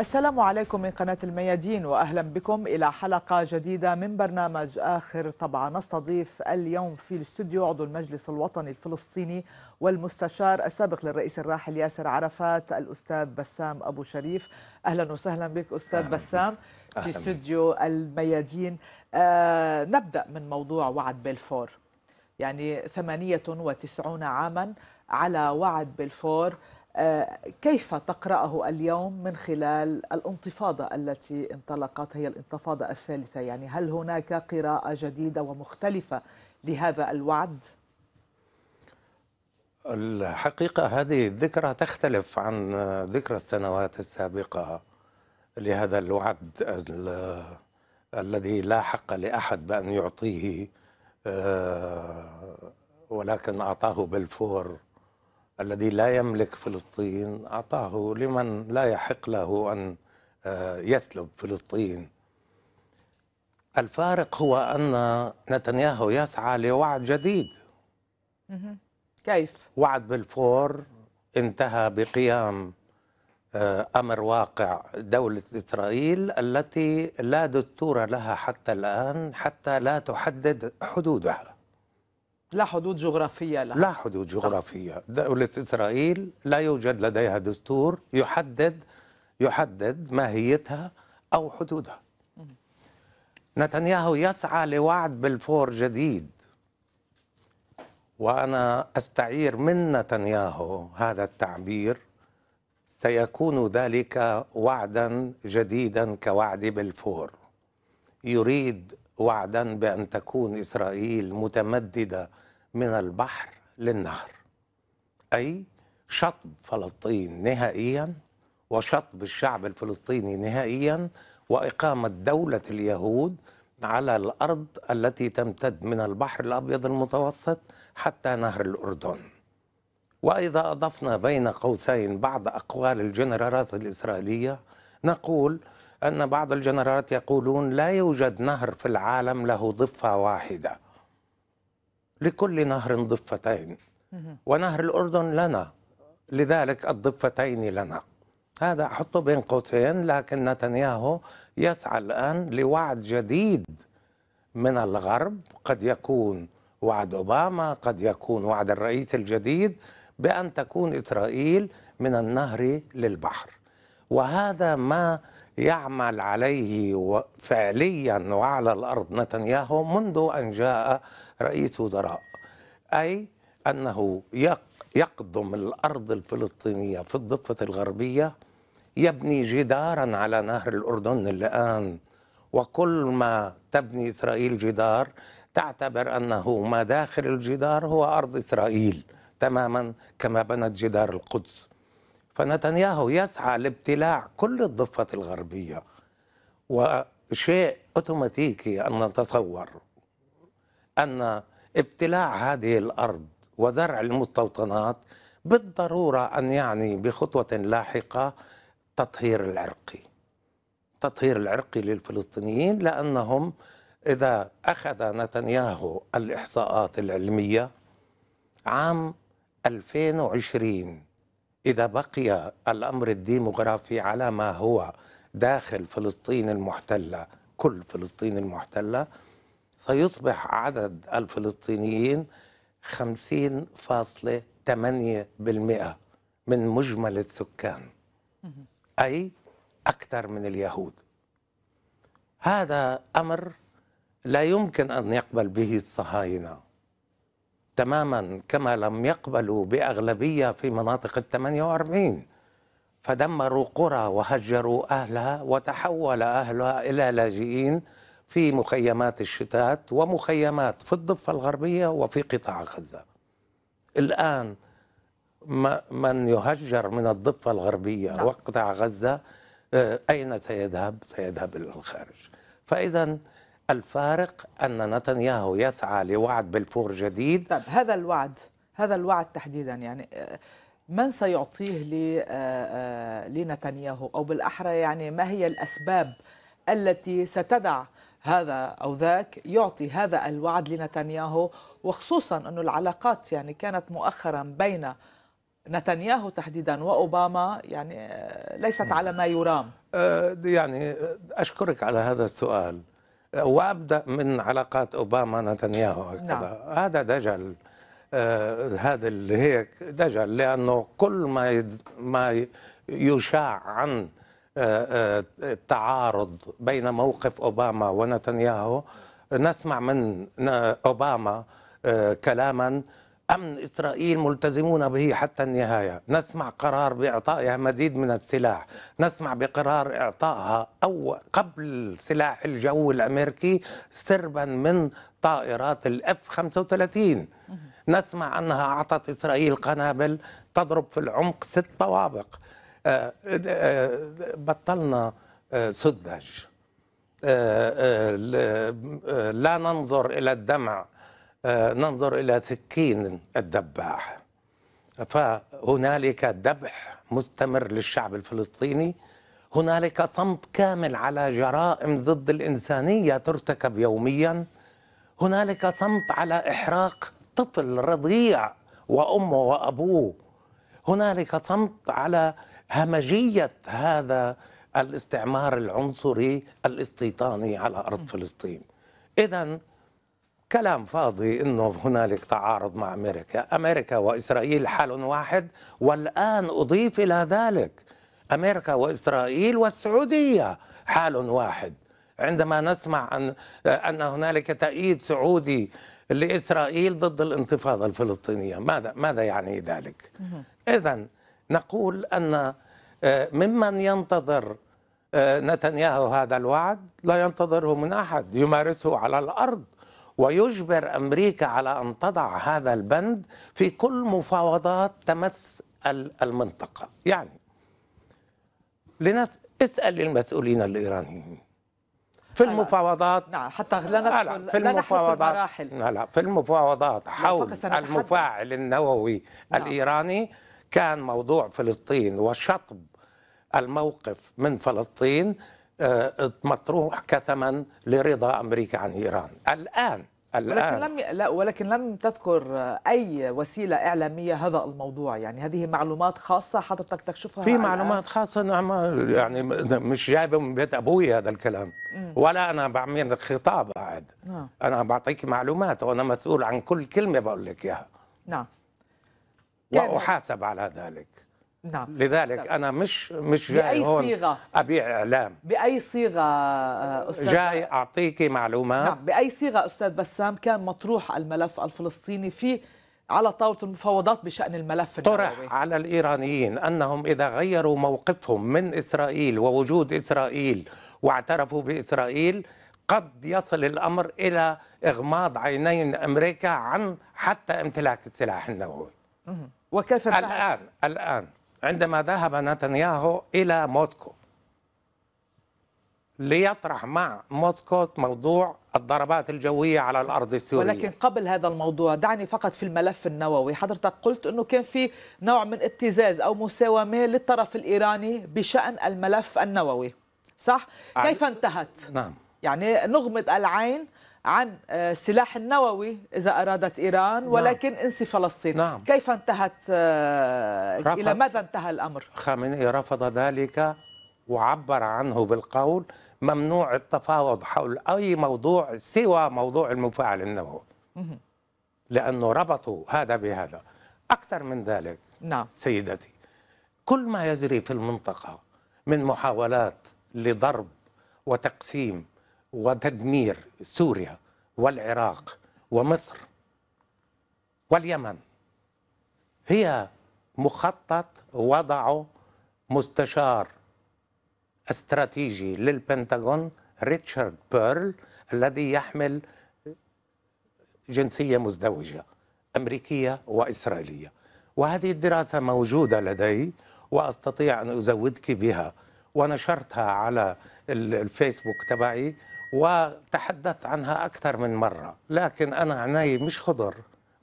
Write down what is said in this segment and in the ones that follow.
السلام عليكم من قناة الميادين وأهلا بكم إلى حلقة جديدة من برنامج آخر طبعا نستضيف اليوم في الاستوديو عضو المجلس الوطني الفلسطيني والمستشار السابق للرئيس الراحل ياسر عرفات الأستاذ بسام أبو شريف أهلا وسهلا بك أستاذ بسام في استوديو الميادين آه نبدأ من موضوع وعد بلفور يعني 98 عاما على وعد بلفور كيف تقرأه اليوم من خلال الانتفاضة التي انطلقت هي الانتفاضة الثالثة يعني هل هناك قراءة جديدة ومختلفة لهذا الوعد؟ الحقيقة هذه الذكرى تختلف عن ذكرى السنوات السابقة لهذا الوعد الذي لا حق لأحد بأن يعطيه آه، ولكن أعطاه بالفور الذي لا يملك فلسطين أعطاه لمن لا يحق له أن آه، يسلب فلسطين الفارق هو أن نتنياهو يسعى لوعد جديد كيف؟ وعد بالفور انتهى بقيام آه، أمر واقع دولة إسرائيل التي لا دستور لها حتى الآن حتى لا تحدد حدودها لا حدود جغرافية لها لا حدود جغرافية دولة إسرائيل لا يوجد لديها دستور يحدد يحدد ماهيتها أو حدودها نتنياهو يسعى لوعد بالفور جديد وأنا أستعير من نتنياهو هذا التعبير سيكون ذلك وعدا جديدا كوعد بالفور يريد وعدا بأن تكون إسرائيل متمددة من البحر للنهر أي شطب فلسطين نهائيا وشطب الشعب الفلسطيني نهائيا وإقامة دولة اليهود على الأرض التي تمتد من البحر الأبيض المتوسط حتى نهر الأردن وإذا أضفنا بين قوسين بعض أقوال الجنرالات الإسرائيلية نقول أن بعض الجنرالات يقولون لا يوجد نهر في العالم له ضفة واحدة لكل نهر ضفتين ونهر الأردن لنا لذلك الضفتين لنا هذا أحطه بين قوسين لكن نتنياهو يسعى الآن لوعد جديد من الغرب قد يكون وعد أوباما قد يكون وعد الرئيس الجديد بأن تكون إسرائيل من النهر للبحر وهذا ما يعمل عليه فعليا وعلى الارض نتنياهو منذ ان جاء رئيس وزراء اي انه يقدم الارض الفلسطينيه في الضفه الغربيه يبني جدارا على نهر الاردن الان وكل ما تبني اسرائيل جدار تعتبر انه ما داخل الجدار هو ارض اسرائيل تماما كما بنت جدار القدس فنتنياهو يسعى لابتلاع كل الضفة الغربية وشيء أوتوماتيكي أن نتصور أن ابتلاع هذه الأرض وزرع المستوطنات بالضرورة أن يعني بخطوة لاحقة تطهير العرقي تطهير العرقي للفلسطينيين لأنهم إذا أخذ نتنياهو الإحصاءات العلمية عام 2020 إذا بقي الأمر الديموغرافي على ما هو داخل فلسطين المحتلة كل فلسطين المحتلة سيصبح عدد الفلسطينيين 50.8% من مجمل السكان أي أكثر من اليهود هذا أمر لا يمكن أن يقبل به الصهاينة تماما كما لم يقبلوا بأغلبية في مناطق الثمانية وأربعين فدمروا قرى وهجروا أهلها وتحول أهلها إلى لاجئين في مخيمات الشتات ومخيمات في الضفة الغربية وفي قطاع غزة الآن من يهجر من الضفة الغربية نعم. وقطاع غزة آه، أين سيذهب؟ سيذهب إلى الخارج فإذا الفارق أن نتنياهو يسعى لوعد بالفور جديد طب هذا الوعد هذا الوعد تحديدا يعني آه، من سيعطيه آه، آه، لنتنياهو أو بالأحرى يعني ما هي الأسباب التي ستدع هذا أو ذاك يعطي هذا الوعد لنتنياهو وخصوصا أن العلاقات يعني كانت مؤخرا بين نتنياهو تحديدا وأوباما يعني ليست نعم. على ما يرام يعني أشكرك على هذا السؤال وابدا من علاقات اوباما نتنياهو نعم. هذا دجل آه هذا اللي هيك دجل لانه كل ما يد ما يشاع عن آه، آه، التعارض بين موقف اوباما ونتنياهو نسمع من اوباما آه، كلاما أمن إسرائيل ملتزمون به حتى النهاية نسمع قرار بإعطائها مزيد من السلاح نسمع بقرار إعطائها أو قبل سلاح الجو الأمريكي سربا من طائرات الاف 35 نسمع أنها أعطت إسرائيل قنابل تضرب في العمق ست طوابق آه، آه، بطلنا آه، سذج لا ننظر إلى الدمع ننظر إلى سكين الدباح فهنالك ذبح مستمر للشعب الفلسطيني هنالك صمت كامل على جرائم ضد الإنسانية ترتكب يوميا هنالك صمت على إحراق طفل رضيع وأمه وأبوه هنالك صمت على همجية هذا الاستعمار العنصري الاستيطاني على أرض فلسطين إذا كلام فاضي انه هنالك تعارض مع امريكا، امريكا واسرائيل حال واحد والان اضيف الى ذلك امريكا واسرائيل والسعوديه حال واحد. عندما نسمع ان ان هنالك تأييد سعودي لاسرائيل ضد الانتفاضه الفلسطينيه، ماذا ماذا يعني ذلك؟ اذا نقول ان آه، ممن ينتظر آه، نتنياهو هذا الوعد لا ينتظره من احد، يمارسه على الارض. ويجبر امريكا على ان تضع هذا البند في كل مفاوضات تمس المنطقه يعني لنس اسال المسؤولين الايرانيين في المفاوضات نعم حتى لا ندخل في المفاوضات لا في لا في المفاوضات حول المفاعل النووي نعم. الايراني كان موضوع فلسطين وشطب الموقف من فلسطين آه، مطروح كثمن لرضا امريكا عن ايران الان الآن. ولكن لم لا ولكن لم تذكر اي وسيله اعلاميه هذا الموضوع يعني هذه معلومات خاصه حضرتك تكشفها في معلومات خاصه نعم يعني مش جايبه من بيت ابوي هذا الكلام مم. ولا انا بعمل خطاب قاعد نعم. انا بعطيك معلومات وانا مسؤول عن كل كلمه بقول لك اياها نعم واحاسب على ذلك نعم لذلك نعم. انا مش مش جاي بأي هون صيغة ابيع اعلام باي صيغه آه، استاذ جاي اعطيكي معلومات نعم باي صيغه استاذ بسام كان مطروح الملف الفلسطيني في على طاوله المفاوضات بشان الملف النووي طرح على الايرانيين انهم اذا غيروا موقفهم من اسرائيل ووجود اسرائيل واعترفوا باسرائيل قد يصل الامر الى اغماض عينين امريكا عن حتى امتلاك السلاح النووي وكيف الان الان عندما ذهب نتنياهو إلى موسكو ليطرح مع موسكو موضوع الضربات الجوية على الأرض السورية ولكن قبل هذا الموضوع دعني فقط في الملف النووي حضرتك قلت أنه كان في نوع من ابتزاز أو مساومة للطرف الإيراني بشأن الملف النووي صح؟ كيف انتهت؟ نعم يعني نغمض العين عن السلاح آه، النووي إذا أرادت إيران نعم. ولكن نعم. انسي فلسطين نعم. كيف انتهت آه، إلى ماذا انتهى الأمر خامنئي رفض ذلك وعبر عنه بالقول ممنوع التفاوض حول أي موضوع سوى موضوع المفاعل النووي لأنه ربطوا هذا بهذا أكثر من ذلك نعم. سيدتي كل ما يجري في المنطقة من محاولات لضرب وتقسيم وتدمير سوريا والعراق ومصر واليمن هي مخطط وضعه مستشار استراتيجي للبنتاغون ريتشارد بيرل الذي يحمل جنسيه مزدوجه امريكيه واسرائيليه وهذه الدراسه موجوده لدي واستطيع ان ازودك بها ونشرتها على الفيسبوك تبعي وتحدثت عنها أكثر من مرة لكن أنا عيني مش خضر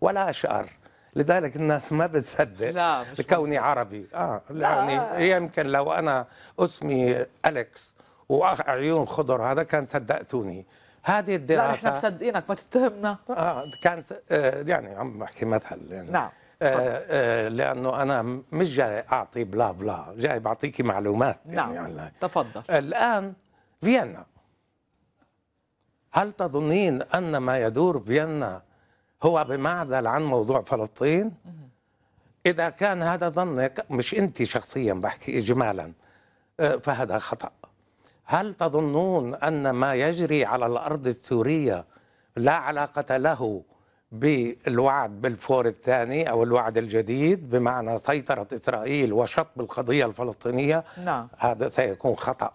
ولا أشقر لذلك الناس ما بتصدق لا مش لكوني عربي آه يعني لا. يعني يمكن لو أنا اسمي أليكس وعيون خضر هذا كان صدقتوني هذه الدراسة لا احنا مصدقينك ما تتهمنا آه كان س... آه يعني عم بحكي مثل يعني نعم آه آه لانه انا مش جاي اعطي بلا بلا جاي بعطيكي معلومات يعني نعم يعني تفضل الان فيينا هل تظنين أن ما يدور فيينا هو بمعزل عن موضوع فلسطين؟ إذا كان هذا ظنك مش أنت شخصيا بحكي إجمالا آه، فهذا خطأ هل تظنون أن ما يجري على الأرض السورية لا علاقة له بالوعد بالفور الثاني أو الوعد الجديد بمعنى سيطرة إسرائيل وشطب القضية الفلسطينية نعم. هذا سيكون خطأ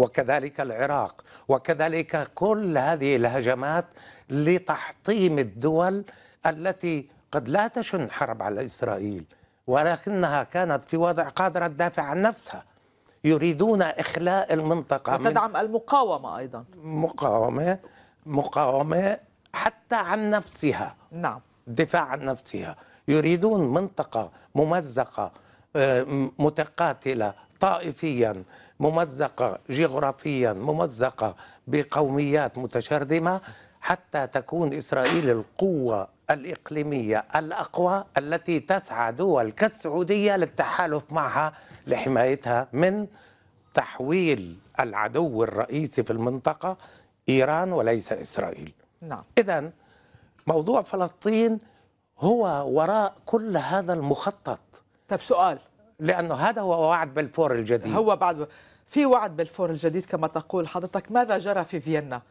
وكذلك العراق وكذلك كل هذه الهجمات لتحطيم الدول التي قد لا تشن حرب على اسرائيل ولكنها كانت في وضع قادره تدافع عن نفسها يريدون اخلاء المنطقه وتدعم من المقاومه ايضا مقاومه مقاومه حتى عن نفسها نعم دفاع عن نفسها يريدون منطقه ممزقه آه، متقاتله طائفيا ممزقة جغرافيا ممزقة بقوميات متشرذمة حتى تكون إسرائيل القوة الإقليمية الأقوى التي تسعى دول كالسعودية للتحالف معها لحمايتها من تحويل العدو الرئيسي في المنطقة إيران وليس إسرائيل نعم. إذا موضوع فلسطين هو وراء كل هذا المخطط طب سؤال لأنه هذا هو وعد بلفور الجديد هو بعد في وعد بالفور الجديد كما تقول حضرتك ماذا جرى في فيينا؟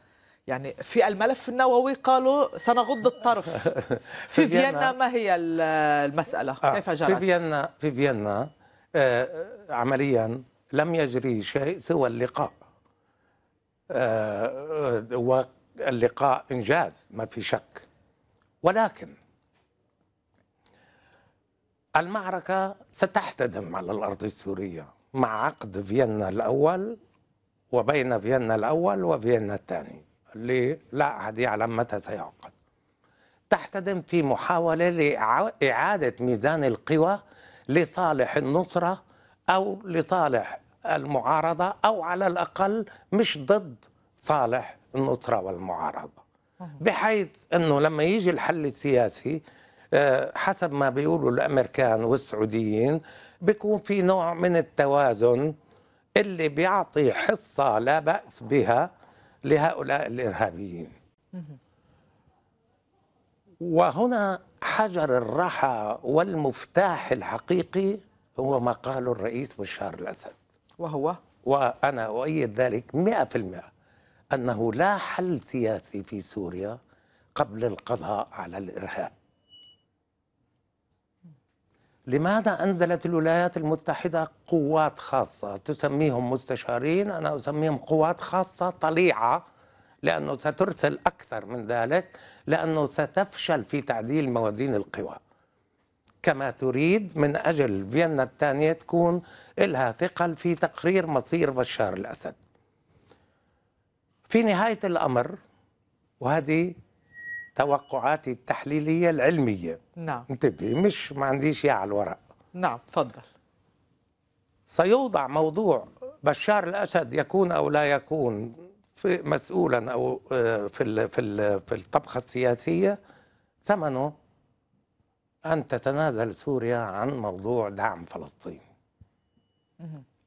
يعني في الملف النووي قالوا سنغض الطرف في فيينا ما هي المسألة آه كيف جرت؟ في فيينا في فيينا آه عمليا لم يجري شيء سوى اللقاء آه واللقاء إنجاز ما في شك ولكن المعركة ستحتدم على الأرض السورية مع عقد فيينا الأول وبين فيينا الأول وفيينا الثاني اللي لا أحد يعلم متى سيعقد تحتدم في محاولة لإعادة ميزان القوى لصالح النصرة أو لصالح المعارضة أو على الأقل مش ضد صالح النصرة والمعارضة بحيث أنه لما يجي الحل السياسي آه، حسب ما بيقولوا الامريكان والسعوديين بيكون في نوع من التوازن اللي بيعطي حصه لا باس بها لهؤلاء الارهابيين وهنا حجر الرحى والمفتاح الحقيقي هو ما قاله الرئيس بشار الاسد وهو وانا اؤيد ذلك 100% انه لا حل سياسي في سوريا قبل القضاء على الارهاب لماذا أنزلت الولايات المتحدة قوات خاصة تسميهم مستشارين أنا أسميهم قوات خاصة طليعة لأنه سترسل أكثر من ذلك لأنه ستفشل في تعديل موازين القوى كما تريد من أجل فيينا الثانية تكون إلها ثقل في تقرير مصير بشار الأسد في نهاية الأمر وهذه توقعاتي التحليلية العلمية نعم انتبهي مش ما عنديش يا على الورق نعم تفضل سيوضع موضوع بشار الاسد يكون او لا يكون في مسؤولا او آه، في الـ في الـ في الطبخه السياسيه ثمنه ان تتنازل سوريا عن موضوع دعم فلسطين.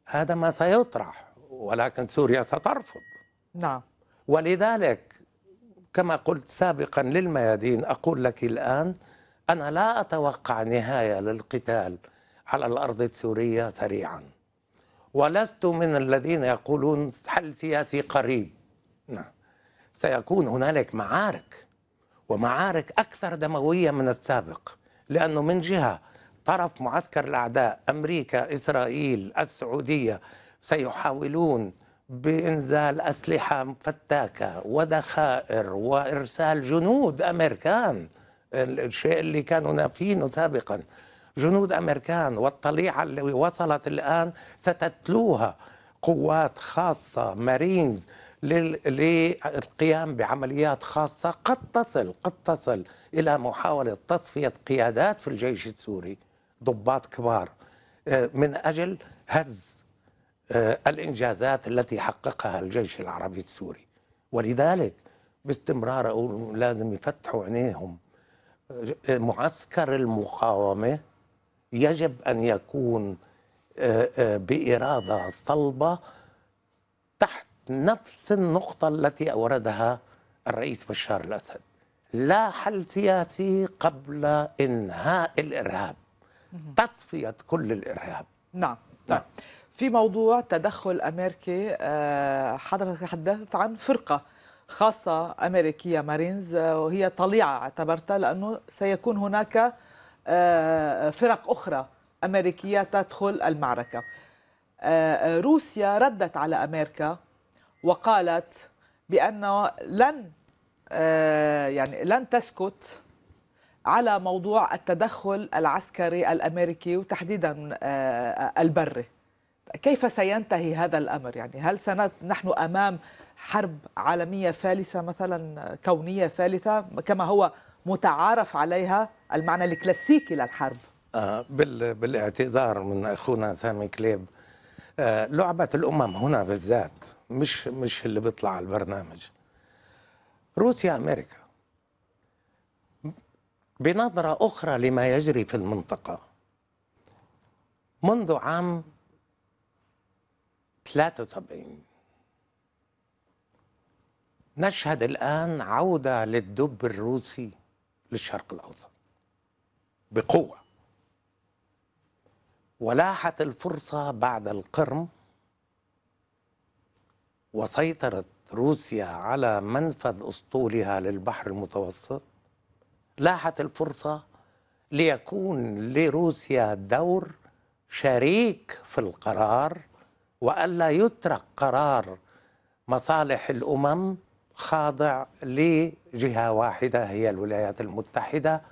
هذا ما سيطرح ولكن سوريا سترفض. نعم. ولذلك كما قلت سابقا للميادين اقول لك الان أنا لا أتوقع نهاية للقتال على الأرض السورية سريعا ولست من الذين يقولون حل سياسي قريب نعم سيكون هنالك معارك ومعارك أكثر دموية من السابق لأنه من جهة طرف معسكر الأعداء أمريكا إسرائيل السعودية سيحاولون بإنزال أسلحة فتاكة وذخائر وإرسال جنود أمريكان الشيء اللي كانوا نافينه سابقا جنود أمريكان والطليعة اللي وصلت الآن ستتلوها قوات خاصة مارينز للقيام بعمليات خاصة قد تصل قد تصل إلى محاولة تصفية قيادات في الجيش السوري ضباط كبار آه، من أجل هز آه، الإنجازات التي حققها الجيش العربي السوري ولذلك باستمرار أقول لازم يفتحوا عينيهم معسكر المقاومه يجب ان يكون آه، آه، باراده صلبه تحت نفس النقطه التي اوردها الرئيس بشار الاسد لا حل سياسي قبل انهاء الارهاب تصفيه كل الارهاب نعم نعم, نعم. في موضوع تدخل امريكي آه، حضرتك تحدثت عن فرقه خاصة أمريكية مارينز وهي طليعة اعتبرتها لأنه سيكون هناك آه، فرق أخرى أمريكية تدخل المعركة آه، روسيا ردت على أمريكا وقالت بأنه لن آه، يعني لن تسكت على موضوع التدخل العسكري الامريكي وتحديدا البري كيف سينتهي هذا الامر يعني هل سنت نحن امام حرب عالمية ثالثة مثلا كونية ثالثة كما هو متعارف عليها المعنى الكلاسيكي للحرب آه بالاعتذار من أخونا سامي كليب آه، لعبة الأمم هنا بالذات مش مش اللي بيطلع على البرنامج روسيا أمريكا بنظرة أخرى لما يجري في المنطقة منذ عام 73 نشهد الآن عودة للدب الروسي للشرق الأوسط بقوة ولاحت الفرصة بعد القرم وسيطرت روسيا على منفذ أسطولها للبحر المتوسط لاحت الفرصة ليكون لروسيا دور شريك في القرار وألا يترك قرار مصالح الأمم خاضع لجهة واحدة هي الولايات المتحدة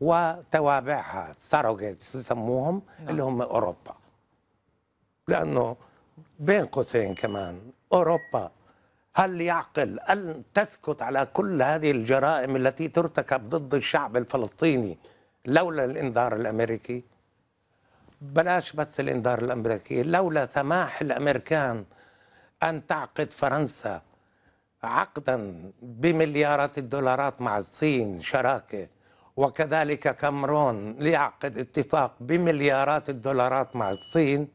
وتوابعها ساروغيتس بسموهم نعم. اللي هم أوروبا لأنه بين قوسين كمان أوروبا هل يعقل أن تسكت على كل هذه الجرائم التي ترتكب ضد الشعب الفلسطيني لولا الإنذار الأمريكي بلاش بس الإنذار الأمريكي لولا سماح الأمريكان أن تعقد فرنسا عقدا بمليارات الدولارات مع الصين شراكه وكذلك كامرون ليعقد اتفاق بمليارات الدولارات مع الصين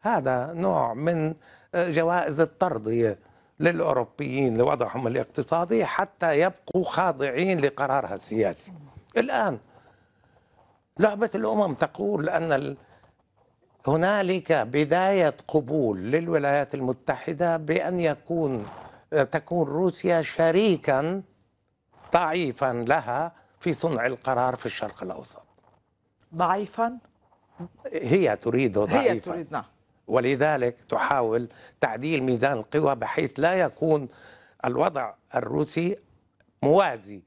هذا نوع من آه، جوائز الترضيه للاوروبيين لوضعهم الاقتصادي حتى يبقوا خاضعين لقرارها السياسي. الان لعبه الامم تقول ان هنالك بدايه قبول للولايات المتحده بان يكون تكون روسيا شريكا ضعيفا لها في صنع القرار في الشرق الاوسط ضعيفا هي تريده ضعيفا هي تريد نعم ولذلك تحاول تعديل ميزان القوى بحيث لا يكون الوضع الروسي موازي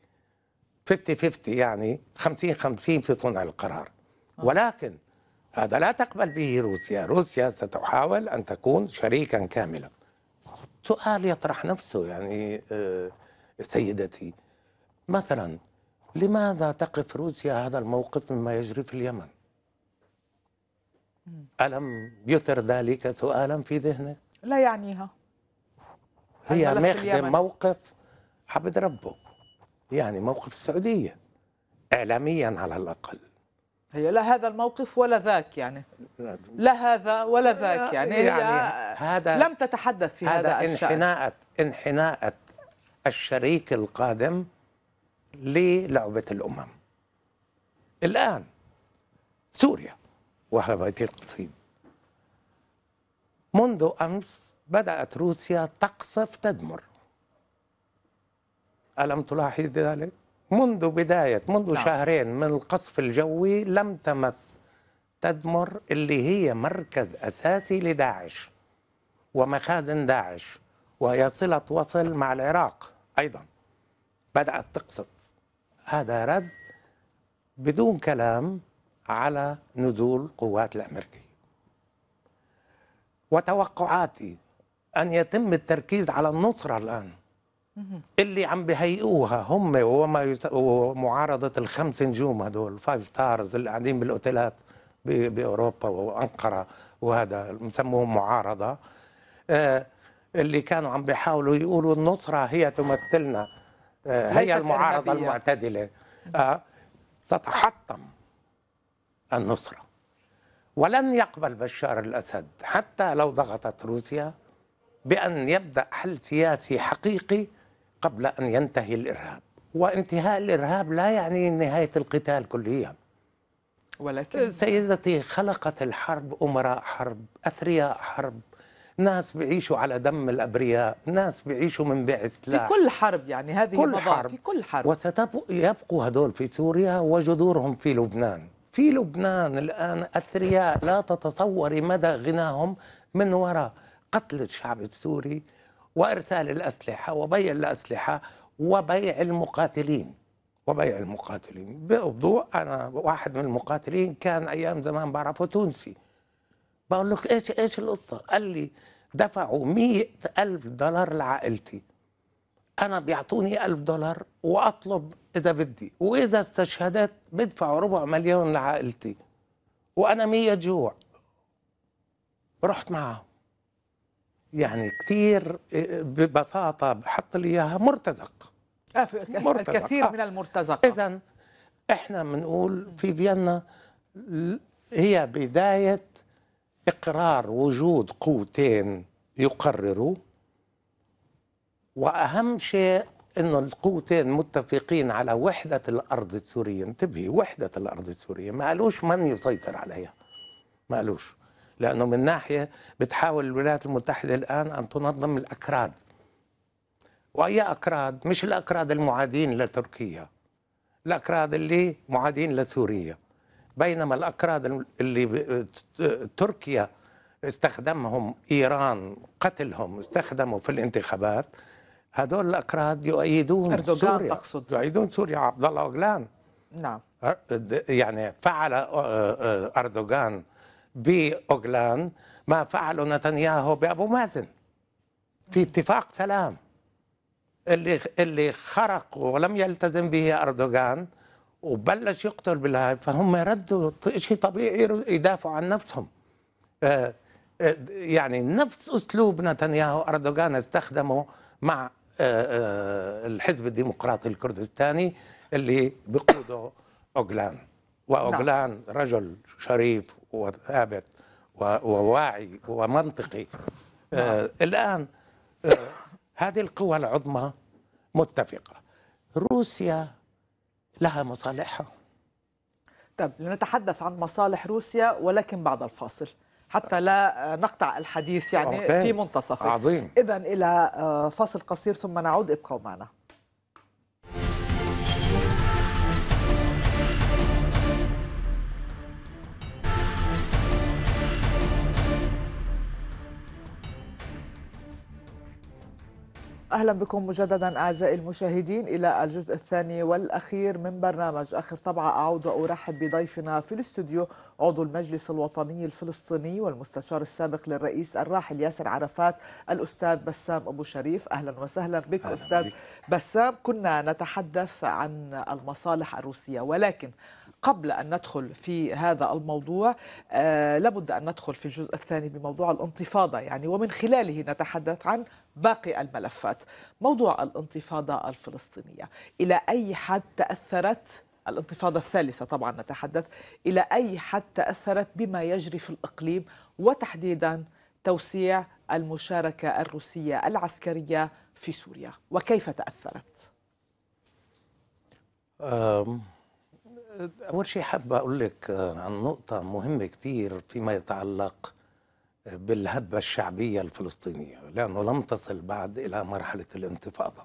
50 50 يعني 50 50 في صنع القرار آه. ولكن هذا لا تقبل به روسيا روسيا ستحاول أن تكون شريكا كاملا سؤال يطرح نفسه يعني آه، سيدتي مثلا لماذا تقف روسيا هذا الموقف مما يجري في اليمن ألم يثر ذلك سؤالا في ذهنك لا يعنيها هي ماخذة موقف عبد ربه يعني موقف السعودية إعلاميا على الأقل هي لا هذا الموقف ولا ذاك يعني لا هذا ولا ذاك يعني, يعني هي هذا لم تتحدث في هذا, هذا انحناءة انحناءة الشريك القادم للعبة الأمم الآن سوريا وهذه القصيدة منذ أمس بدأت روسيا تقصف تدمر ألم تلاحظ ذلك؟ منذ بداية منذ نعم. شهرين من القصف الجوي لم تمس تدمر اللي هي مركز أساسي لداعش ومخازن داعش وهي صلة وصل مع العراق أيضا بدأت تقصف هذا رد بدون كلام على نزول القوات الأمريكية وتوقعاتي أن يتم التركيز على النصرة الآن اللي عم بهيئوها هم وما يت... ومعارضه الخمس نجوم هدول فايف ستارز اللي قاعدين بالاوتيلات ب... باوروبا وانقره وهذا مسموهم معارضه آه اللي كانوا عم بيحاولوا يقولوا النصره هي تمثلنا آه هي المعارضه أرنبية. المعتدله آه ستحطم النصره ولن يقبل بشار الاسد حتى لو ضغطت روسيا بان يبدا حل سياسي حقيقي قبل أن ينتهي الإرهاب وانتهاء الإرهاب لا يعني نهاية القتال كليا ولكن سيدتي خلقت الحرب أمراء حرب أثرياء حرب ناس بيعيشوا على دم الابرياء، ناس بيعيشوا من بيع سلاح في كل حرب يعني هذه كل حرب في كل حرب وستبقوا هذول في سوريا وجذورهم في لبنان، في لبنان الان اثرياء لا تتصوري مدى غناهم من وراء قتل الشعب السوري وارسال الاسلحه وبيع الاسلحه وبيع المقاتلين وبيع المقاتلين بوضوح انا واحد من المقاتلين كان ايام زمان بعرفه تونسي بقول لك ايش ايش القصه قال لي دفعوا مئة ألف دولار لعائلتي أنا بيعطوني ألف دولار وأطلب إذا بدي وإذا استشهدت بدفع ربع مليون لعائلتي وأنا مية جوع رحت معهم يعني كثير آه، ببساطه بحط لي اياها مرتزق آه مرتزق. الكثير آه. من المرتزقه اذا احنا بنقول في فيينا هي بدايه اقرار وجود قوتين يقرروا واهم شيء انه القوتين متفقين على وحده الارض السوريه انتبهي وحده الارض السوريه ما قالوش من يسيطر عليها ما قالوش لأنه من ناحية بتحاول الولايات المتحدة الآن أن تنظم الأكراد وأي أكراد مش الأكراد المعادين لتركيا الأكراد اللي معادين لسوريا بينما الأكراد اللي تركيا استخدمهم إيران قتلهم استخدموا في الانتخابات هذول الأكراد يؤيدون أردوغان سوريا تقصد. يؤيدون سوريا عبد الله أوغلان نعم يعني فعل أردوغان باوغلان ما فعله نتنياهو بابو مازن في اتفاق سلام اللي اللي خرق ولم يلتزم به اردوغان وبلش يقتل بالهاي فهم ردوا شيء طبيعي يدافعوا عن نفسهم آه، آه، يعني نفس اسلوب نتنياهو اردوغان استخدمه مع آه، الحزب الديمقراطي الكردستاني اللي بقوده اوغلان وأوغلان نعم. رجل شريف وثابت وواعي ومنطقي نعم. آه، الآن آه، هذه القوى العظمى متفقة روسيا لها مصالحها طب لنتحدث عن مصالح روسيا ولكن بعد الفاصل حتى لا نقطع الحديث يعني في منتصفه عظيم إذا إلى آه، فاصل قصير ثم نعود ابقوا معنا أهلا بكم مجددا أعزائي المشاهدين إلى الجزء الثاني والأخير من برنامج آخر طبعة أعود وأرحب بضيفنا في الاستوديو عضو المجلس الوطني الفلسطيني والمستشار السابق للرئيس الراحل ياسر عرفات الأستاذ بسام أبو شريف أهلا وسهلا بك أهلاً أستاذ بيك. بسام كنا نتحدث عن المصالح الروسية ولكن قبل أن ندخل في هذا الموضوع آه لابد أن ندخل في الجزء الثاني بموضوع الانتفاضة يعني ومن خلاله نتحدث عن باقي الملفات موضوع الانتفاضة الفلسطينية إلى أي حد تأثرت الانتفاضة الثالثة طبعا نتحدث إلى أي حد تأثرت بما يجري في الإقليم وتحديدا توسيع المشاركة الروسية العسكرية في سوريا وكيف تأثرت؟ أول شيء حابة أقول لك عن نقطة مهمة كثير فيما يتعلق بالهبة الشعبية الفلسطينية لأنه لم تصل بعد إلى مرحلة الانتفاضة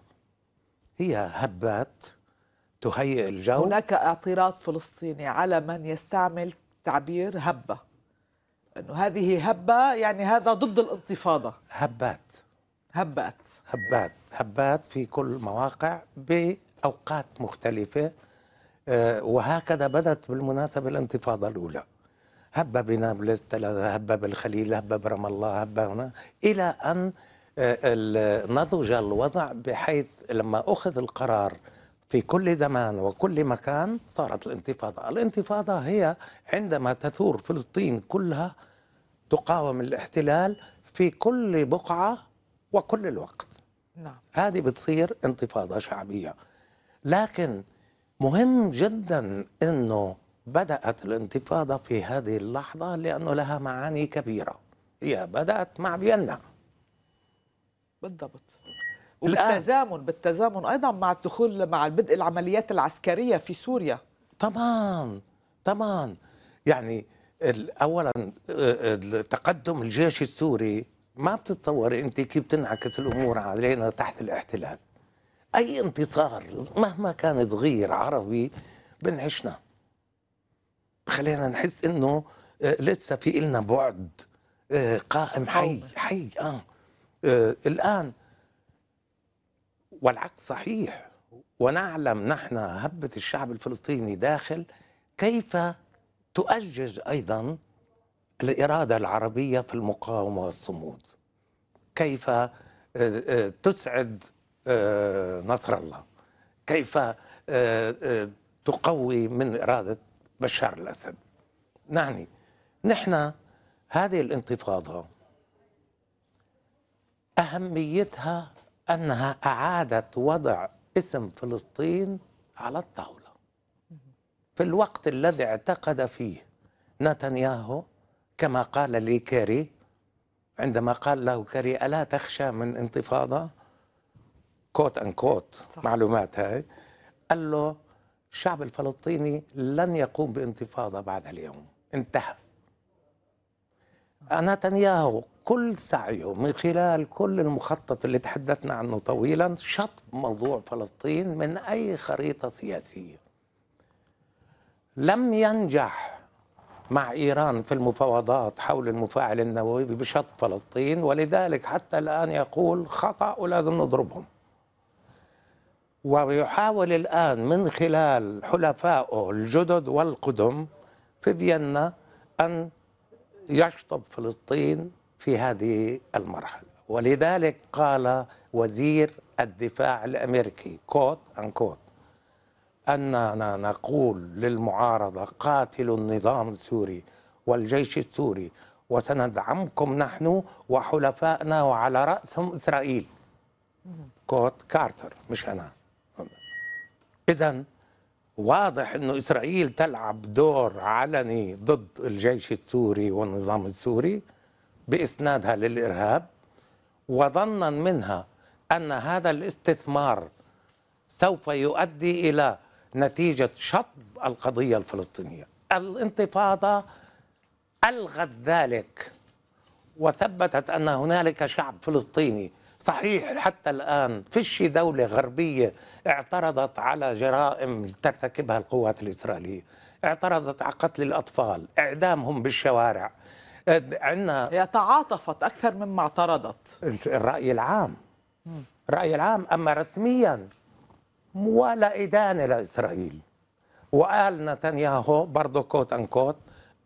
هي هبات تهيئ الجو هناك اعتراض فلسطيني على من يستعمل تعبير هبة أنه هذه هبة يعني هذا ضد الانتفاضة هبات هبات هبات هبات في كل مواقع بأوقات مختلفة آه، وهكذا بدأت بالمناسبة الانتفاضة الأولى هب بنابلس هب بالخليل هب برام الله هب هنا إلى أن آه، نضج الوضع بحيث لما أخذ القرار في كل زمان وكل مكان صارت الانتفاضة الانتفاضة هي عندما تثور فلسطين كلها تقاوم الاحتلال في كل بقعة وكل الوقت نعم. هذه بتصير انتفاضة شعبية لكن مهم جدا أنه بدأت الانتفاضة في هذه اللحظة لأنه لها معاني كبيرة هي بدأت مع فيينا بالضبط وبالتزامن بالتزامن أيضا مع الدخول مع بدء العمليات العسكرية في سوريا طبعا طبعا يعني أولا تقدم الجيش السوري ما بتتصوري أنت كيف تنعكس الأمور علينا تحت الاحتلال أي انتصار مهما كان صغير عربي بنعشناه خلينا نحس انه آه، لسه في إلنا بعد آه، قائم حي حي آه. آه الآن والعكس صحيح ونعلم نحن هبة الشعب الفلسطيني داخل كيف تؤجج أيضا الإرادة العربية في المقاومة والصمود كيف آه، تسعد نصر الله كيف تقوي من إرادة بشار الأسد نعني نحن هذه الانتفاضة أهميتها أنها أعادت وضع اسم فلسطين على الطاولة في الوقت الذي اعتقد فيه نتنياهو كما قال لي كاري عندما قال له كاري ألا تخشى من انتفاضة كوت أن كوت معلومات هاي قال له الشعب الفلسطيني لن يقوم بانتفاضة بعد اليوم انتهى نتنياهو كل سعيه من خلال كل المخطط اللي تحدثنا عنه طويلا شط موضوع فلسطين من أي خريطة سياسية لم ينجح مع إيران في المفاوضات حول المفاعل النووي بشط فلسطين ولذلك حتى الآن يقول خطأ ولازم نضربهم ويحاول الآن من خلال حلفائه الجدد والقدم في فيينا أن يشطب فلسطين في هذه المرحلة ولذلك قال وزير الدفاع الأمريكي كوت أن كوت أننا نقول للمعارضة قاتلوا النظام السوري والجيش السوري وسندعمكم نحن وحلفائنا وعلى رأسهم إسرائيل كوت كارتر مش أنا إذا واضح أنه إسرائيل تلعب دور علني ضد الجيش السوري والنظام السوري بإسنادها للإرهاب وظنا منها أن هذا الاستثمار سوف يؤدي إلى نتيجة شطب القضية الفلسطينية الانتفاضة ألغت ذلك وثبتت أن هنالك شعب فلسطيني صحيح حتى الآن فيش دولة غربية اعترضت على جرائم ترتكبها القوات الإسرائيلية اعترضت على قتل الأطفال إعدامهم بالشوارع عندنا هي تعاطفت أكثر مما اعترضت الرأي العام الرأي العام أما رسميا ولا إدانة لإسرائيل وقال نتنياهو برضه كوت أن كوت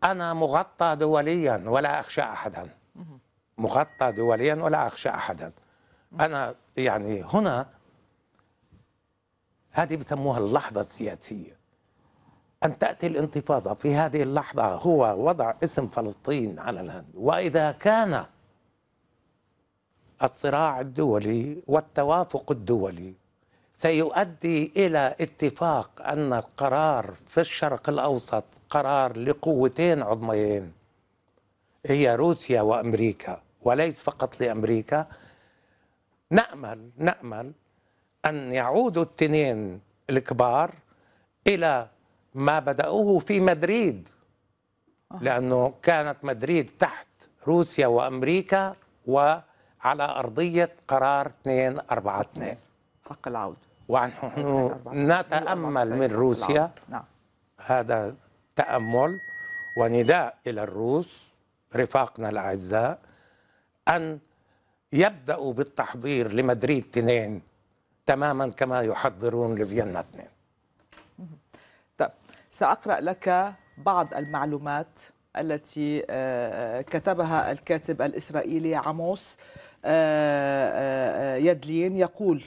أنا مغطى دوليا ولا أخشى أحدا مغطى دوليا ولا أخشى أحدا انا يعني هنا هذه بسموها اللحظه السياسيه ان تاتي الانتفاضه في هذه اللحظه هو وضع اسم فلسطين على الهند واذا كان الصراع الدولي والتوافق الدولي سيؤدي الى اتفاق ان القرار في الشرق الاوسط قرار لقوتين عظميين هي روسيا وامريكا وليس فقط لامريكا نأمل نأمل أن يعودوا التنين الكبار إلى ما بدأوه في مدريد لأنه كانت مدريد تحت روسيا وأمريكا وعلى أرضية قرار 242 حق العودة ونحن نتأمل من روسيا نعم. هذا تأمل ونداء إلى الروس رفاقنا الأعزاء أن يبدأ بالتحضير لمدريد 2 تماما كما يحضرون لفيينا 2 طب سأقرأ لك بعض المعلومات التي آه، آه، كتبها الكاتب الإسرائيلي عموس آه، يدلين يقول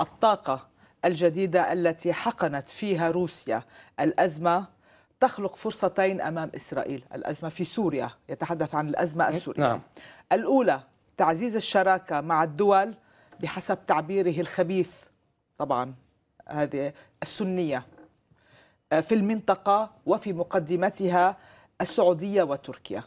الطاقة الجديدة التي حقنت فيها روسيا الأزمة تخلق فرصتين أمام إسرائيل الأزمة في سوريا يتحدث عن الأزمة السورية نعم. الأولى تعزيز الشراكه مع الدول بحسب تعبيره الخبيث طبعا هذه السنيه آه، في المنطقه وفي مقدمتها السعوديه وتركيا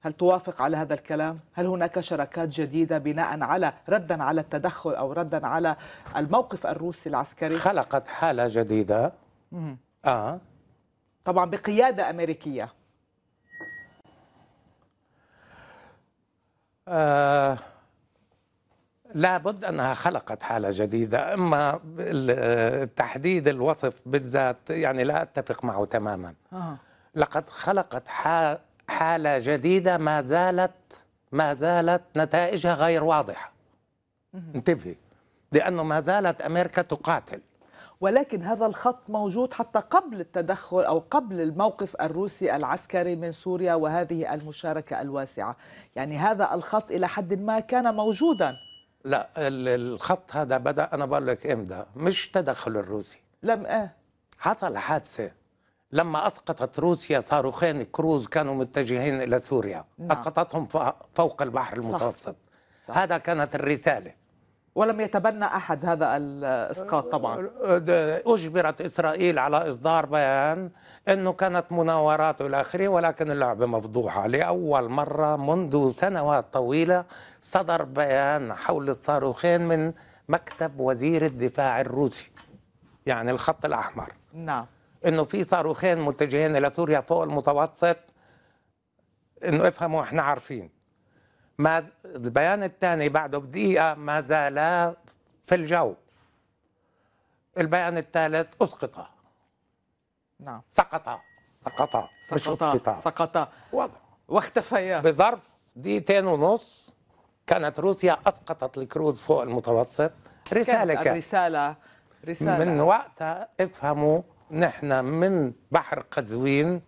هل توافق على هذا الكلام؟ هل هناك شراكات جديدة بناء على ردا على التدخل أو ردا على الموقف الروسي العسكري؟ خلقت حالة جديدة آه طبعا بقيادة أمريكية آه لابد انها خلقت حاله جديده اما تحديد الوصف بالذات يعني لا اتفق معه تماما آه. لقد خلقت حاله جديده ما زالت ما زالت نتائجها غير واضحه انتبهي لانه ما زالت امريكا تقاتل ولكن هذا الخط موجود حتى قبل التدخل أو قبل الموقف الروسي العسكري من سوريا وهذه المشاركة الواسعة يعني هذا الخط إلى حد ما كان موجوداً لا الخط هذا بدا انا بقول لك امتى مش تدخل الروسي لم اه حصل حادثه لما اسقطت روسيا صاروخين كروز كانوا متجهين الى سوريا نعم. اسقطتهم فوق البحر المتوسط صح. صح. هذا كانت الرساله ولم يتبنى أحد هذا الإسقاط طبعا أجبرت إسرائيل على إصدار بيان أنه كانت مناورات إلى آخره ولكن اللعبة مفضوحة لأول مرة منذ سنوات طويلة صدر بيان حول الصاروخين من مكتب وزير الدفاع الروسي يعني الخط الأحمر نعم أنه في صاروخين متجهين إلى سوريا فوق المتوسط أنه افهموا إحنا عارفين ما البيان الثاني بعده بدقيقة ما زالا في الجو البيان الثالث أسقط نعم سقط سقط سقط سقط واختفيا بظرف دقيقتين ونص كانت روسيا أسقطت الكروز فوق المتوسط رسالة كانت رسالة رسالة من وقتها افهموا نحن من بحر قزوين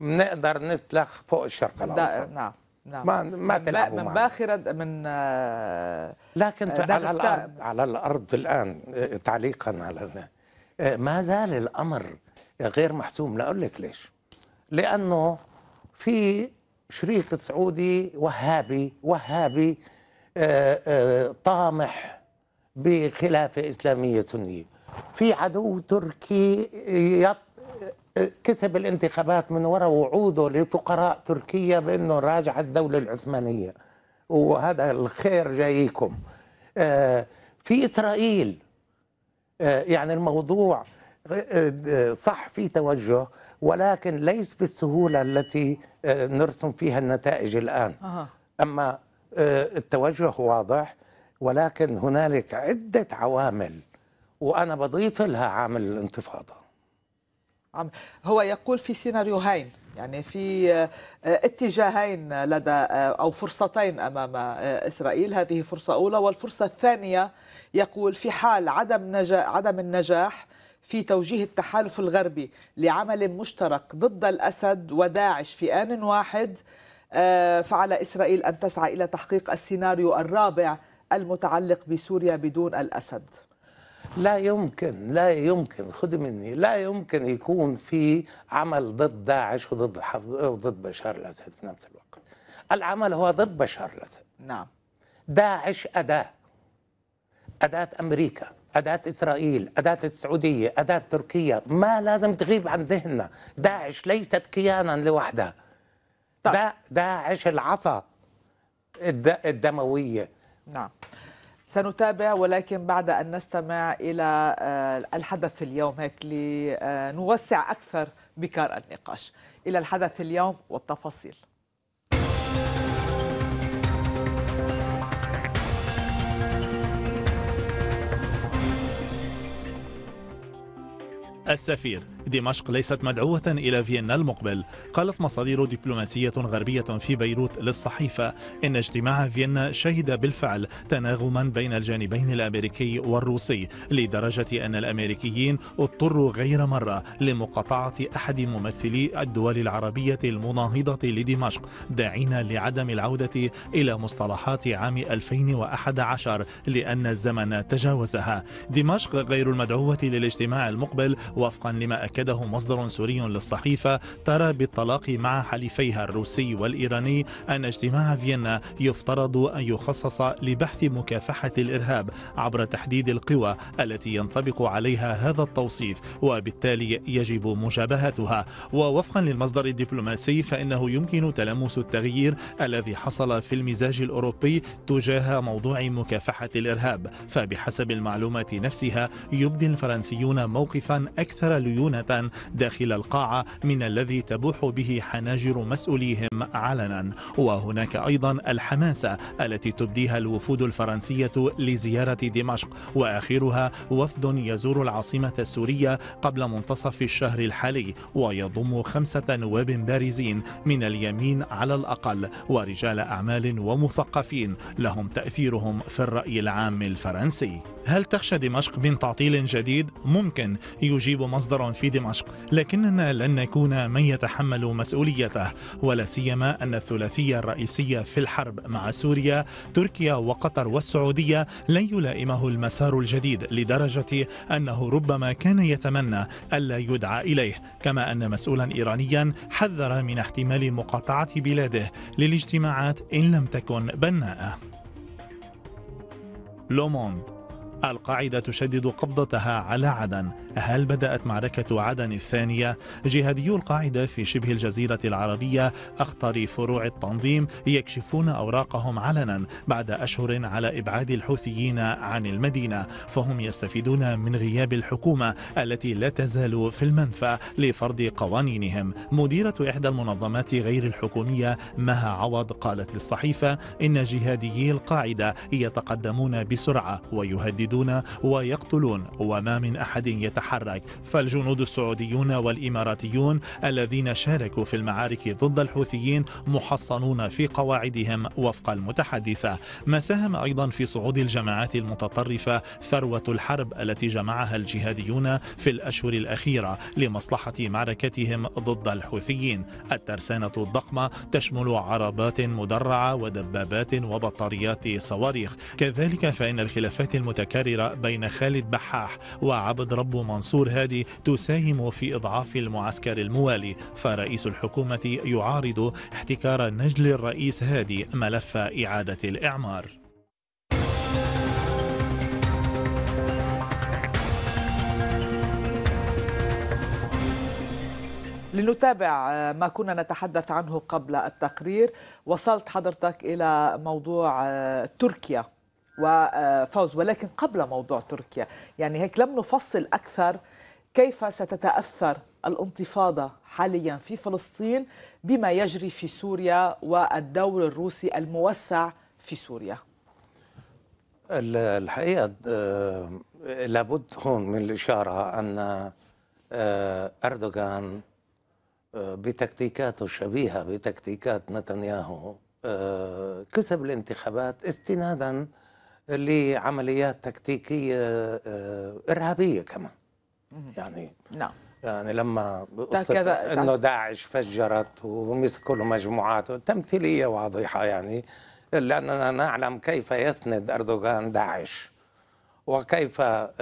بنقدر نسلخ فوق الشرق الأوسط نعم نعم. ما ما تلعبوا من باخرة من آه، لكن آه، على الأرض, على الأرض الآن آه، تعليقا على ما زال الأمر غير محسوم لا أقول لك ليش لأنه في شريك سعودي وهابي وهابي طامح بخلافة إسلامية سنية في عدو تركي يط كسب الانتخابات من وراء وعوده لفقراء تركيا بانه راجع الدوله العثمانيه وهذا الخير جايكم آه، في اسرائيل آه، يعني الموضوع آه، صح في توجه ولكن ليس بالسهوله التي نرسم فيها النتائج الان اما التوجه واضح ولكن هنالك عده عوامل وانا بضيف لها عامل الانتفاضه هو يقول في سيناريوهين يعني في آه، اتجاهين لدى آه، او فرصتين امام آه، اسرائيل هذه فرصه اولى والفرصه الثانيه يقول في حال عدم نجاح عدم النجاح في توجيه التحالف الغربي لعمل مشترك ضد الاسد وداعش في ان واحد فعلى اسرائيل ان تسعى الى تحقيق السيناريو الرابع المتعلق بسوريا بدون الاسد لا يمكن لا يمكن خذ مني لا يمكن يكون في عمل ضد داعش وضد وضد بشار الاسد في نفس الوقت العمل هو ضد بشار الاسد نعم داعش اداه اداه امريكا أداة إسرائيل أداة السعودية أداة تركيا ما لازم تغيب عن ذهننا داعش ليست كيانا لوحدها طيب. دا داعش العصا الدموية نعم سنتابع ولكن بعد أن نستمع إلى آه، الحدث اليوم هيك لنوسع آه، أكثر بكار النقاش إلى الحدث اليوم والتفاصيل السفير دمشق ليست مدعوة إلى فيينا المقبل قالت مصادر دبلوماسية غربية في بيروت للصحيفة إن اجتماع فيينا شهد بالفعل تناغما بين الجانبين الأمريكي والروسي لدرجة أن الأمريكيين اضطروا غير مرة لمقاطعة أحد ممثلي الدول العربية المناهضة لدمشق داعين لعدم العودة إلى مصطلحات عام 2011 لأن الزمن تجاوزها دمشق غير المدعوة للاجتماع المقبل وفقا لما أكد أكده مصدر سوري للصحيفة ترى بالطلاق مع حليفيها الروسي والإيراني أن اجتماع فيينا يفترض أن يخصص لبحث مكافحة الإرهاب عبر تحديد القوى التي ينطبق عليها هذا التوصيف وبالتالي يجب مجابهتها ووفقا للمصدر الدبلوماسي فإنه يمكن تلمس التغيير الذي حصل في المزاج الأوروبي تجاه موضوع مكافحة الإرهاب فبحسب المعلومات نفسها يبدي الفرنسيون موقفا أكثر ليونة داخل القاعة من الذي تبوح به حناجر مسؤوليهم علنا وهناك أيضا الحماسة التي تبديها الوفود الفرنسية لزيارة دمشق وآخرها وفد يزور العاصمة السورية قبل منتصف الشهر الحالي ويضم خمسة نواب بارزين من اليمين على الأقل ورجال أعمال ومثقفين لهم تأثيرهم في الرأي العام الفرنسي هل تخشى دمشق من تعطيل جديد؟ ممكن يجيب مصدر في دمشق لكننا لن نكون من يتحمل مسؤوليته ولا سيما أن الثلاثية الرئيسية في الحرب مع سوريا تركيا وقطر والسعودية لن يلائمه المسار الجديد لدرجة أنه ربما كان يتمنى ألا يدعى إليه كما أن مسؤولا إيرانيا حذر من احتمال مقاطعة بلاده للاجتماعات إن لم تكن بناءة لوموند القاعدة تشدد قبضتها على عدن هل بدأت معركة عدن الثانية؟ جهاديو القاعدة في شبه الجزيرة العربية أخطر فروع التنظيم يكشفون أوراقهم علنا بعد أشهر على إبعاد الحوثيين عن المدينة فهم يستفيدون من غياب الحكومة التي لا تزال في المنفى لفرض قوانينهم مديرة إحدى المنظمات غير الحكومية مها عوض قالت للصحيفة إن جهاديي القاعدة يتقدمون بسرعة ويهددون يهددون ويقتلون وما من أحد يتحرك فالجنود السعوديون والإماراتيون الذين شاركوا في المعارك ضد الحوثيين محصنون في قواعدهم وفق المتحدثة ما ساهم أيضا في صعود الجماعات المتطرفة ثروة الحرب التي جمعها الجهاديون في الأشهر الأخيرة لمصلحة معركتهم ضد الحوثيين الترسانة الضخمة تشمل عربات مدرعة ودبابات وبطاريات صواريخ كذلك فإن الخلافات المتكامله متكررة بين خالد بحاح وعبد رب منصور هادي تساهم في إضعاف المعسكر الموالي فرئيس الحكومة يعارض احتكار نجل الرئيس هادي ملف إعادة الإعمار لنتابع ما كنا نتحدث عنه قبل التقرير وصلت حضرتك إلى موضوع تركيا وفوز ولكن قبل موضوع تركيا يعني هيك لم نفصل أكثر كيف ستتأثر الانتفاضة حاليا في فلسطين بما يجري في سوريا والدور الروسي الموسع في سوريا الحقيقة آه، لابد هون من الإشارة أن آه، أردوغان آه، بتكتيكاته الشبيهة بتكتيكات نتنياهو كسب الانتخابات استنادا لعمليات تكتيكيه آه، ارهابيه كمان يعني نعم يعني لما كذا انه داعش فجرت ومسكوا له مجموعات تمثيليه واضحه يعني لاننا نعلم كيف يسند اردوغان داعش وكيف آه،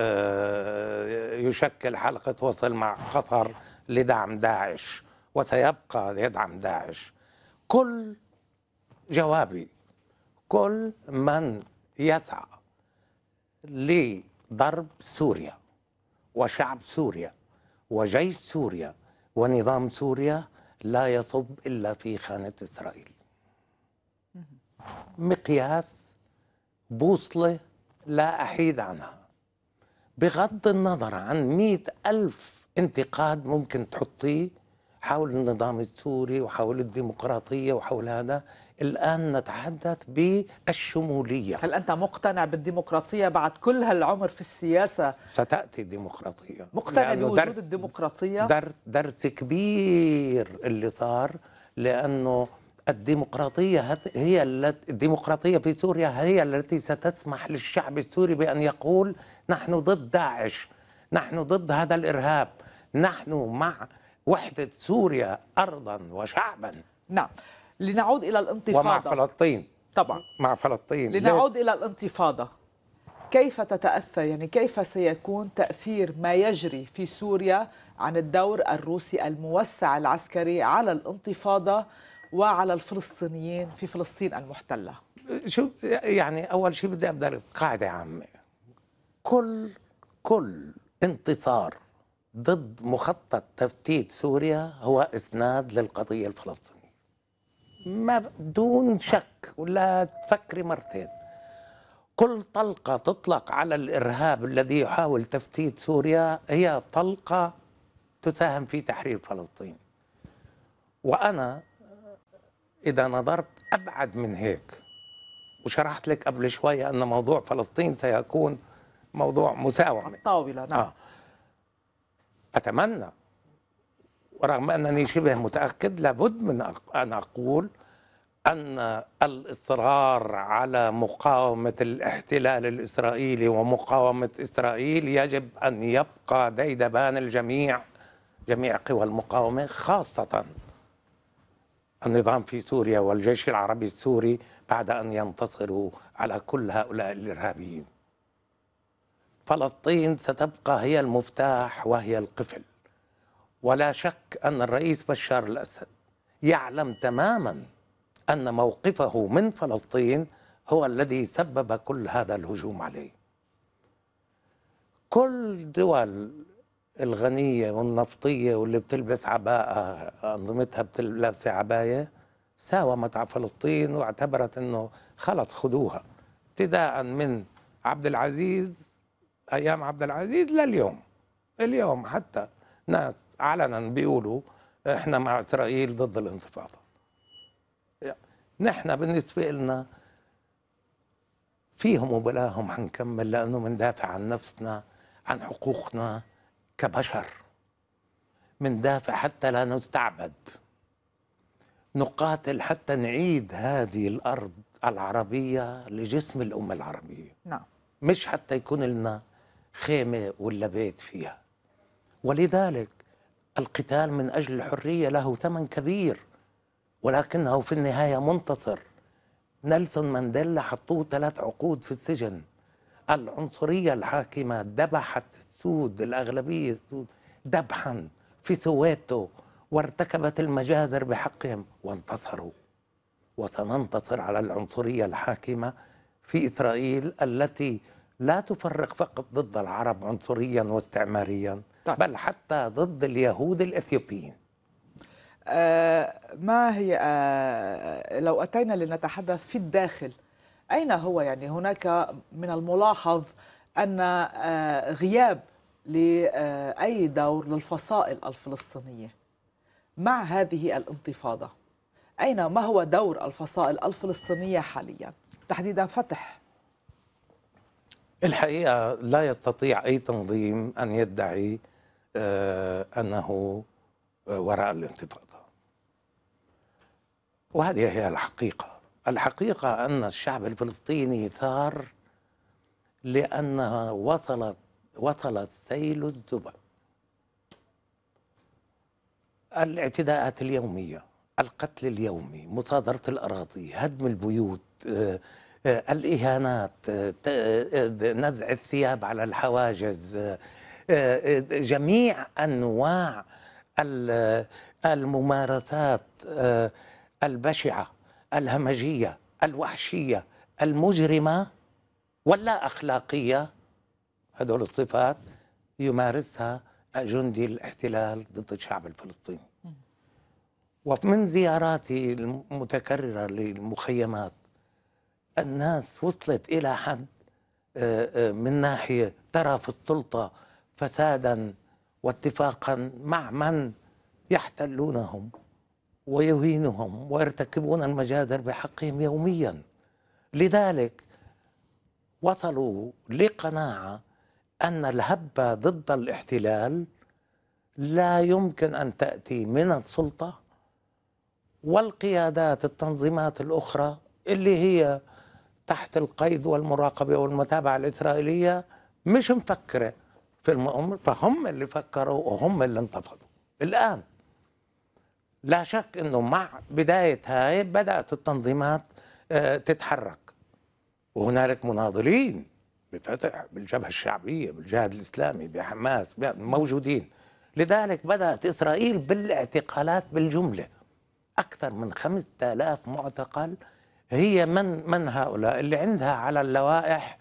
آه، يشكل حلقه وصل مع قطر لدعم داعش وسيبقى يدعم داعش كل جوابي كل من يسعى لضرب سوريا وشعب سوريا وجيش سوريا ونظام سوريا لا يصب الا في خانه اسرائيل. مقياس بوصله لا احيد عنها. بغض النظر عن مئة ألف انتقاد ممكن تحطيه حول النظام السوري وحول الديمقراطية وحول هذا الآن نتحدث بالشمولية هل أنت مقتنع بالديمقراطية بعد كل هالعمر في السياسة؟ ستأتي الديمقراطية مقتنع يعني بوجود الديمقراطية؟ درس, درس كبير اللي صار لأنه الديمقراطية هي الديمقراطية في سوريا هي التي ستسمح للشعب السوري بأن يقول نحن ضد داعش نحن ضد هذا الإرهاب نحن مع وحدة سوريا أرضا وشعبا نعم لنعود إلى الانتفاضة ومع فلسطين طبعا مع فلسطين لنعود إلى الانتفاضة كيف تتأثر يعني كيف سيكون تأثير ما يجري في سوريا عن الدور الروسي الموسع العسكري على الانتفاضة وعلى الفلسطينيين في فلسطين المحتلة شو يعني أول شيء بدي أبدأ بقاعدة عامة كل كل انتصار ضد مخطط تفتيت سوريا هو إسناد للقضية الفلسطينية ما دون شك ولا تفكري مرتين كل طلقة تطلق على الإرهاب الذي يحاول تفتيت سوريا هي طلقة تساهم في تحرير فلسطين وأنا إذا نظرت أبعد من هيك وشرحت لك قبل شوية أن موضوع فلسطين سيكون موضوع مساومة الطاولة نعم. آه. أتمنى ورغم أنني شبه متأكد لابد من أن أقول ان الاصرار على مقاومه الاحتلال الاسرائيلي ومقاومه اسرائيل يجب ان يبقى ديدبان الجميع جميع قوى المقاومه خاصه النظام في سوريا والجيش العربي السوري بعد ان ينتصروا على كل هؤلاء الارهابيين. فلسطين ستبقى هي المفتاح وهي القفل. ولا شك ان الرئيس بشار الاسد يعلم تماما أن موقفه من فلسطين هو الذي سبب كل هذا الهجوم عليه كل دول الغنية والنفطية واللي بتلبس عباءة أنظمتها بتلبس عباية ساومت على فلسطين واعتبرت أنه خلص خدوها ابتداء من عبد العزيز أيام عبد العزيز لليوم اليوم حتى ناس علنا بيقولوا احنا مع اسرائيل ضد الانتفاضه نحن بالنسبة لنا فيهم وبلاهم حنكمل لأنه مندافع عن نفسنا عن حقوقنا كبشر مندافع حتى لا نستعبد نقاتل حتى نعيد هذه الأرض العربية لجسم الأمة العربية نعم مش حتى يكون لنا خيمة ولا بيت فيها ولذلك القتال من أجل الحرية له ثمن كبير ولكنه في النهاية منتصر نيلسون مانديلا حطوه ثلاث عقود في السجن العنصرية الحاكمة ذبحت السود الأغلبية السود ذبحا في سويتو وارتكبت المجازر بحقهم وانتصروا وسننتصر على العنصرية الحاكمة في إسرائيل التي لا تفرق فقط ضد العرب عنصريا واستعماريا طيب. بل حتى ضد اليهود الأثيوبيين ما هي آه، لو أتينا لنتحدث في الداخل أين هو يعني هناك من الملاحظ أن آه، غياب لأي دور للفصائل الفلسطينية مع هذه الانتفاضة أين ما هو دور الفصائل الفلسطينية حاليا تحديدا فتح الحقيقة لا يستطيع أي تنظيم أن يدعي آه، أنه وراء الانتفاضة وهذه هي الحقيقة الحقيقة أن الشعب الفلسطيني ثار لأنها وصلت وصلت سيل الزبد الاعتداءات اليومية القتل اليومي مصادرة الأراضي هدم البيوت آه، آه، الإهانات آه، نزع الثياب على الحواجز جميع أنواع الممارسات البشعه الهمجيه الوحشيه المجرمه واللا اخلاقيه هذول الصفات يمارسها جندي الاحتلال ضد الشعب الفلسطيني ومن زياراتي المتكررة للمخيمات الناس وصلت إلى حد آه، آه، من ناحية ترى في السلطة فسادا واتفاقا مع من يحتلونهم ويهينهم ويرتكبون المجازر بحقهم يوميا لذلك وصلوا لقناعه ان الهبه ضد الاحتلال لا يمكن ان تاتي من السلطه والقيادات التنظيمات الاخرى اللي هي تحت القيد والمراقبه والمتابعه الاسرائيليه مش مفكره في الأمر فهم اللي فكروا وهم اللي انتفضوا الان لا شك انه مع بدايه هاي بدات التنظيمات آه، تتحرك وهنالك مناضلين بفتح بالجبهه الشعبيه بالجهاد الاسلامي بحماس موجودين لذلك بدات اسرائيل بالاعتقالات بالجمله اكثر من 5000 معتقل هي من من هؤلاء اللي عندها على اللوائح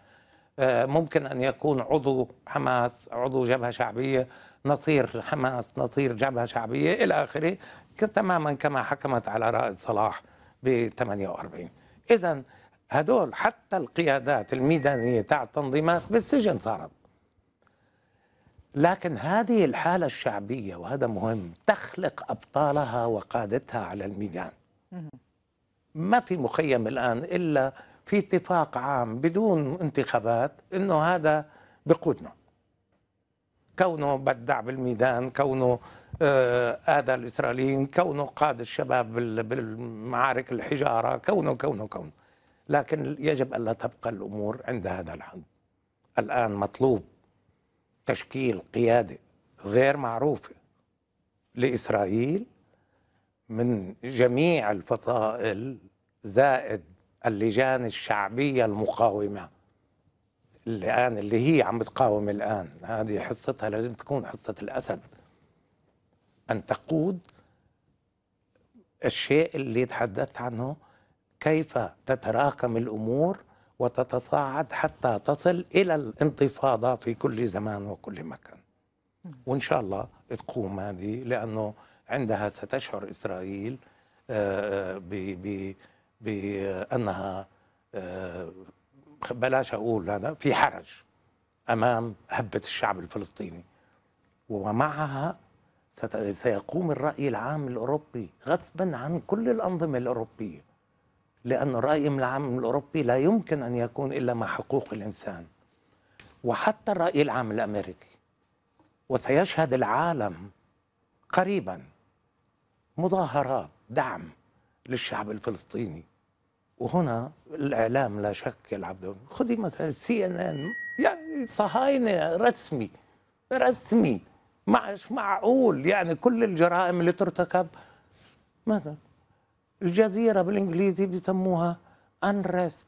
آه، ممكن ان يكون عضو حماس عضو جبهه شعبيه نصير حماس نصير جبهه شعبيه الى اخره تماما كما حكمت على رائد صلاح ب 48 اذا هدول حتى القيادات الميدانيه تاع التنظيمات بالسجن صارت لكن هذه الحالة الشعبية وهذا مهم تخلق أبطالها وقادتها على الميدان ما في مخيم الآن إلا في اتفاق عام بدون انتخابات أنه هذا بقودنا كونه بدع بالميدان كونه آه، هذا الإسرائيليين كونه قاد الشباب بالمعارك الحجارة كونه كونه كونه لكن يجب ألا تبقى الأمور عند هذا الحد الآن مطلوب تشكيل قيادة غير معروفة لإسرائيل من جميع الفصائل زائد اللجان الشعبية المقاومة الآن اللي هي عم بتقاوم الآن هذه حصتها لازم تكون حصة الأسد أن تقود الشيء اللي تحدثت عنه كيف تتراكم الأمور وتتصاعد حتى تصل إلى الانتفاضة في كل زمان وكل مكان وإن شاء الله تقوم هذه لأنه عندها ستشعر إسرائيل آه، بأنها آه، بلاش أقول هذا في حرج أمام هبة الشعب الفلسطيني ومعها سيقوم الرأي العام الأوروبي غصبا عن كل الأنظمة الأوروبية لأن الرأي العام الأوروبي لا يمكن أن يكون إلا مع حقوق الإنسان وحتى الرأي العام الأمريكي وسيشهد العالم قريبا مظاهرات دعم للشعب الفلسطيني وهنا الإعلام لا شك يلعب دور خذي مثلا سي ان ان يعني صهاينة رسمي رسمي مش معقول يعني كل الجرائم اللي ترتكب ماذا الجزيرة بالإنجليزي بيسموها انريست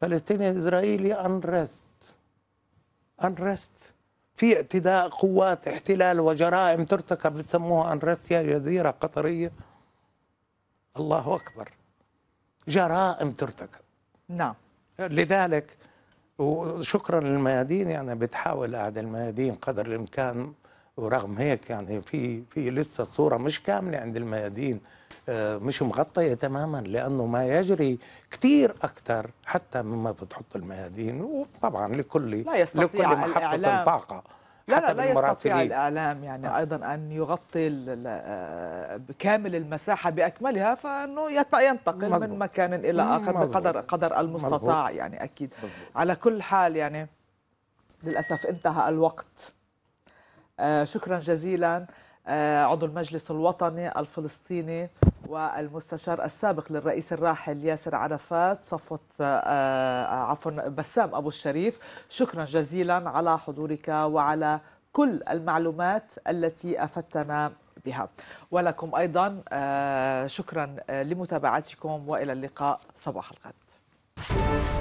فلسطيني إسرائيلي انريست انريست في اعتداء قوات احتلال وجرائم ترتكب بتسموها انريست يا جزيرة قطرية الله أكبر جرائم ترتكب نعم لذلك وشكرا للميادين يعني بتحاول قاعد الميادين قدر الامكان ورغم هيك يعني في في لسه الصوره مش كامله عند الميادين آه، مش مغطيه تماما لانه ما يجري كثير اكثر حتى مما بتحط الميادين وطبعا لكل لا يستطيع لكل محطه الطاقه لا لا لا يستطيع الإعلام يعني آه. أيضا أن يغطي آه، بكامل المساحة بأكملها فأنه ينتقل مزبوط. من مكان إلى آخر مزبوط. بقدر قدر المستطاع مزبوط. يعني أكيد مزبوط. على كل حال يعني للأسف انتهى الوقت آه شكرا جزيلا آه عضو المجلس الوطني الفلسطيني والمستشار السابق للرئيس الراحل ياسر عرفات صفوة آه، آه، عفوا بسام أبو الشريف شكرا جزيلا على حضورك وعلى كل المعلومات التي أفدتنا بها ولكم أيضا آه، شكرا لمتابعتكم وإلى اللقاء صباح الغد